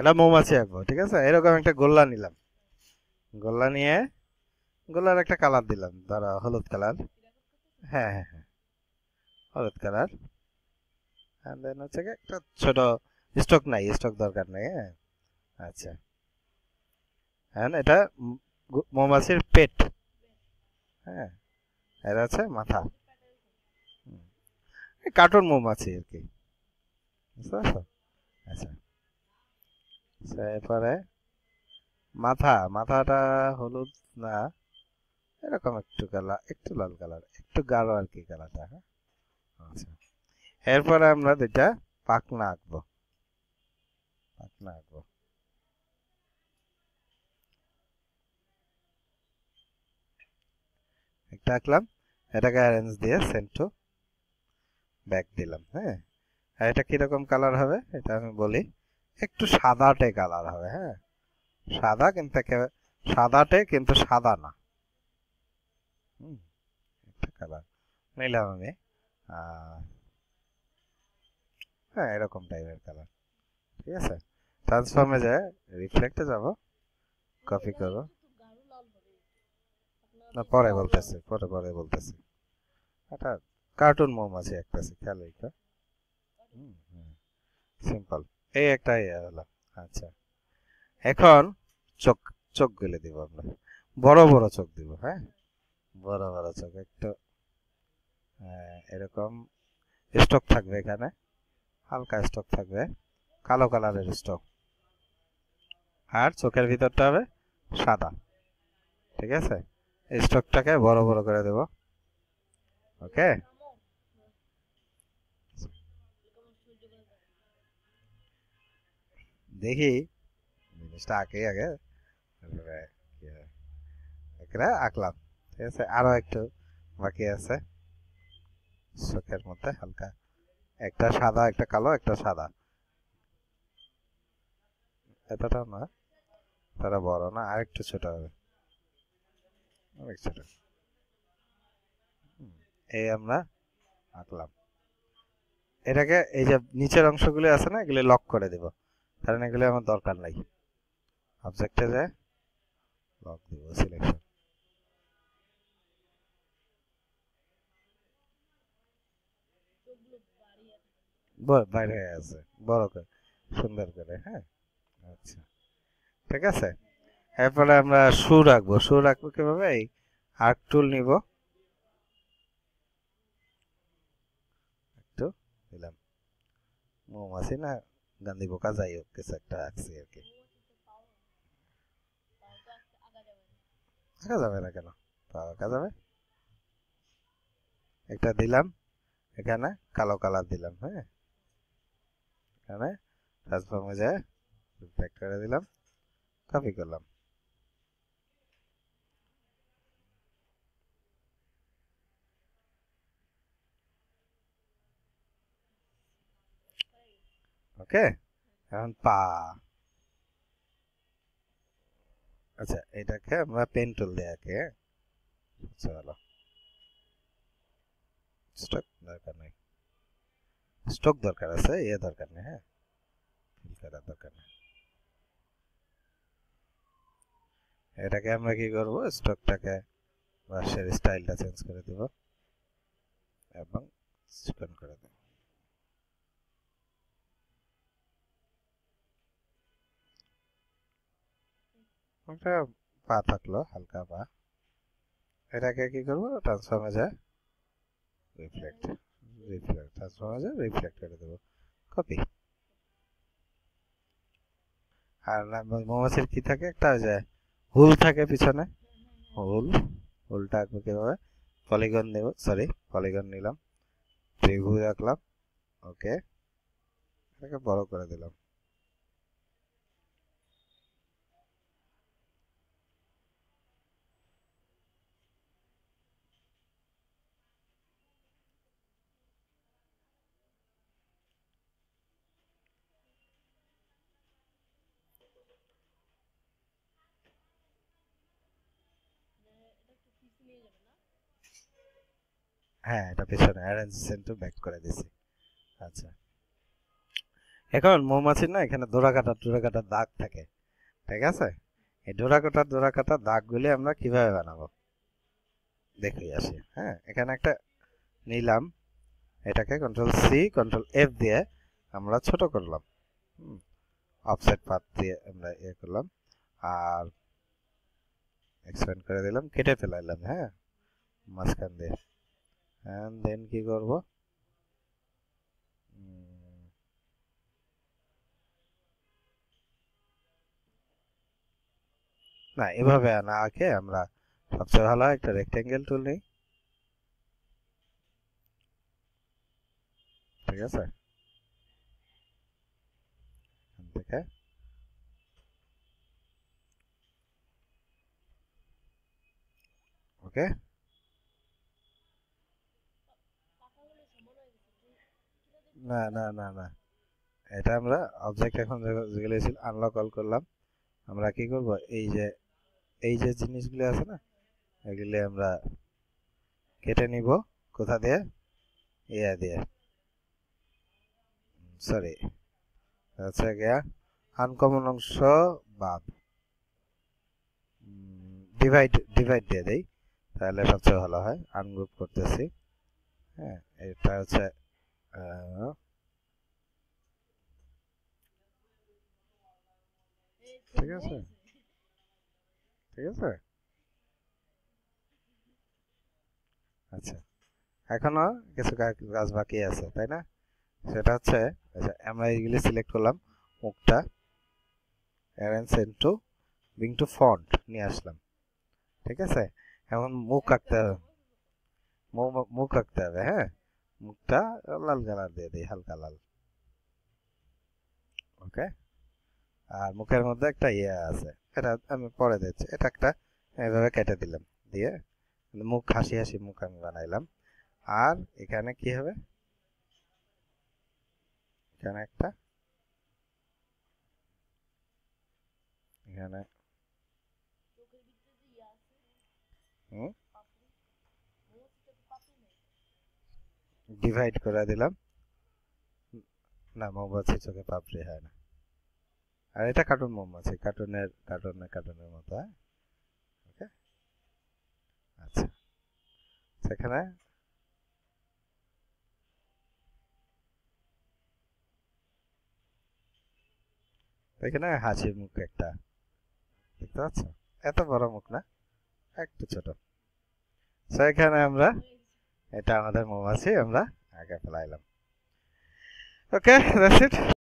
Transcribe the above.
এটা মৌমাছি আঁকবো ঠিক আছে এরকম একটা গোল্লা নিলাম গোল্লা নিয়ে গোল্লার একটা কালার দিলাম ধরো হলুদ কালার হ্যাঁ হ্যাঁ হ্যাঁ হলুদ কালার দেন হচ্ছে একটা ছোট স্টক নাই স্টক দরকার নেই হ্যাঁ আচ্ছা হ্যাঁ এটা মৌমাছির পেট হ্যাঁ এটা হচ্ছে মাথা কার্টুন মৌমাছি আর কি বুঝতে পারছো আচ্ছা আচ্ছা এরপরে মাথা মাথাটা হলুদ না এরকম একটু কালার একটু লাল কালার একটু গাঢ় আর কি কালারটা হ্যাঁ আচ্ছা এরপরে আমরা দুইটা পাকনা আঁকবো পাকনা আঁকবো একটা আঁকলাম এটাকে অ্যারেঞ্জ দিয়ে সেন্টু ব্যাক দিলাম হ্যাঁ আর এটা কীরকম কালার হবে এটা আমি বলি একটু সাদাটে কালার হবে হ্যাঁ সাদা কিন্তু সাদাটে কিন্তু সাদা না হুম কালার নিলাম আমি হ্যাঁ এরকম টাইপের কালার ঠিক আছে ট্রান্সফর্মে যায় রিফ্লেক্টে যাব কপি করব না পরে বলতেছে পরে পরে বলতেছি একটা কার্টুন মোম আছে একটা খেয়াল রেখো সিম্পল এই একটা হলো আচ্ছা এখন চোখ চোখ গেলে দিব আমরা বড় বড় চোখ দিব হ্যাঁ বড় বড় চোখ একটু এরকম স্টক থাকবে এখানে হালকা স্টক থাকবে কালো কালারের স্টক আর চোখের ভিতরটা হবে সাদা ঠিক আছে স্টকটাকে বড় বড় করে দেব ওকে দেখি জিনিসটা আঁকে আগে তারপরে আঁকলাম ঠিক আছে আরও একটু বাকি আছে চোখের মধ্যে হালকা একটা সাদা একটা কালো একটা সাদা এতটা না তারা বড় না আর একটু ছোট হবে অনেক ছোট এই আমরা আঁকলাম এটাকে এই যে নিচের অংশগুলি আছে না এগুলি লক করে দেব কারণ এগুলো আমার দরকার নাই অবজেক্টে যে লক দিব সিলেকশন বাইরে আছে বড় করে সুন্দর করে হ্যাঁ আচ্ছা ঠিক আছে এরপরে আমরা শু রাখবো শু রাখবো কিভাবে এই আর্ক টুল নিব একটু দিলাম মোম আছে না গান্ধী বোকা যাই হোক কিছু একটা আঁকছি আর কি আঁকা যাবে না কেন আঁকা যাবে একটা দিলাম এখানে কালো কালার দিলাম হ্যাঁ এখানে ট্রান্সফর্মে যায় করে দিলাম কপি করলাম ওকে এখন পা আচ্ছা এটাকে আমরা পেন টুল দিয়ে হ্যাঁ? আচ্ছা, ভালো স্টক দরকার নেই স্টক দরকার আছে এ দরকার নেই হ্যাঁ ফিল করার দরকার নেই এটাকে আমরা কি করব স্টকটাকে ব্রাশের স্টাইলটা চেঞ্জ করে দেব এবং চিকন করে দেব একটা পা থাকলো হালকা পা এটাকে কি করবো ট্রান্সফর্ম যা রিফ্লেক্ট রিফ্লেক্ট ট্রান্সফর্ম রিফ্লেক্ট করে দেবো কপি আর মৌমাছির কি থাকে একটা ওই যে হুল থাকে পিছনে হুল হুলটা আঁকবো কীভাবে পলিগন নেব সরি পলিগন নিলাম ত্রিভুজ আঁকলাম ওকে এটাকে বড় করে দিলাম হ্যাঁ এটা পেছনে অ্যারেঞ্জ তো ব্যাক করে দিছি আচ্ছা এখন মৌমাছির না এখানে দোরা কাটা ডোরা কাটা দাগ থাকে ঠিক আছে এই ডোরা কাটা ডোরা কাটা দাগগুলি আমরা কিভাবে বানাবো দেখে আসি হ্যাঁ এখানে একটা নিলাম এটাকে কন্ট্রোল সি কন্ট্রোল এফ দিয়ে আমরা ছোট করলাম অফসেট পাত দিয়ে আমরা ইয়ে করলাম আর এক্সপ্যান্ড করে দিলাম কেটে ফেলাইলাম হ্যাঁ মাঝখান দিয়ে অ্যান্ড দেন কি করব না এভাবে না আঁকে আমরা সবচেয়ে ভালো একটা রেক্টেঙ্গেল টুল নিই ঠিক আছে থেকে ওকে না না না না এটা আমরা অবজেক্ট এখন যেগুলো আনলক অল করলাম আমরা কি করব এই যে এই যে জিনিসগুলো আছে না এগুলি আমরা কেটে নিব কোথা দিয়ে ইয়া দিয়ে সরি আচ্ছা গিয়া আনকমন অংশ বাদ ডিভাইড ডিভাইড দিয়ে দেই তাহলে সবচেয়ে ভালো হয় আনগ্রুপ করতেছি হ্যাঁ এটা হচ্ছে ঠিক আছে ঠিক আছে আচ্ছা এখনো কিছু কাজ বাকি আছে তাই না সেটা হচ্ছে আচ্ছা আমরা এইগুলি সিলেক্ট করলাম মুখটা arrange send to bring to front নিয়ে আসলাম ঠিক আছে এখন মুখ আঁকতে হবে মুখ আঁকতে হবে হ্যাঁ মুখটা লাল কালার দিয়ে দিই হালকা লাল ওকে আর মুখের মধ্যে একটা ইয়ে আছে এটা আমি পরে দিচ্ছি এটা একটা এভাবে কেটে দিলাম দিয়ে মুখ হাসি হাসি মুখ আমি বানাইলাম আর এখানে কি হবে এখানে একটা এখানে ডিভাইড করে দিলাম না মোমবাতি চোখে পাপড়ি হয় না আর এটা কার্টুন মোমবাতি কার্টুনের কার্টুনের কার্টুনের মতো ওকে হ্যাঁ? আচ্ছা সেখানে এখানে হাসি মুখ একটা দেখতে পাচ্ছ এত বড় মুখ না একটু ছোট সেখানে আমরা এটা আমাদের মৌমাছি আমরা আগে ফেলাইলাম ওকে দ্যাটস ইট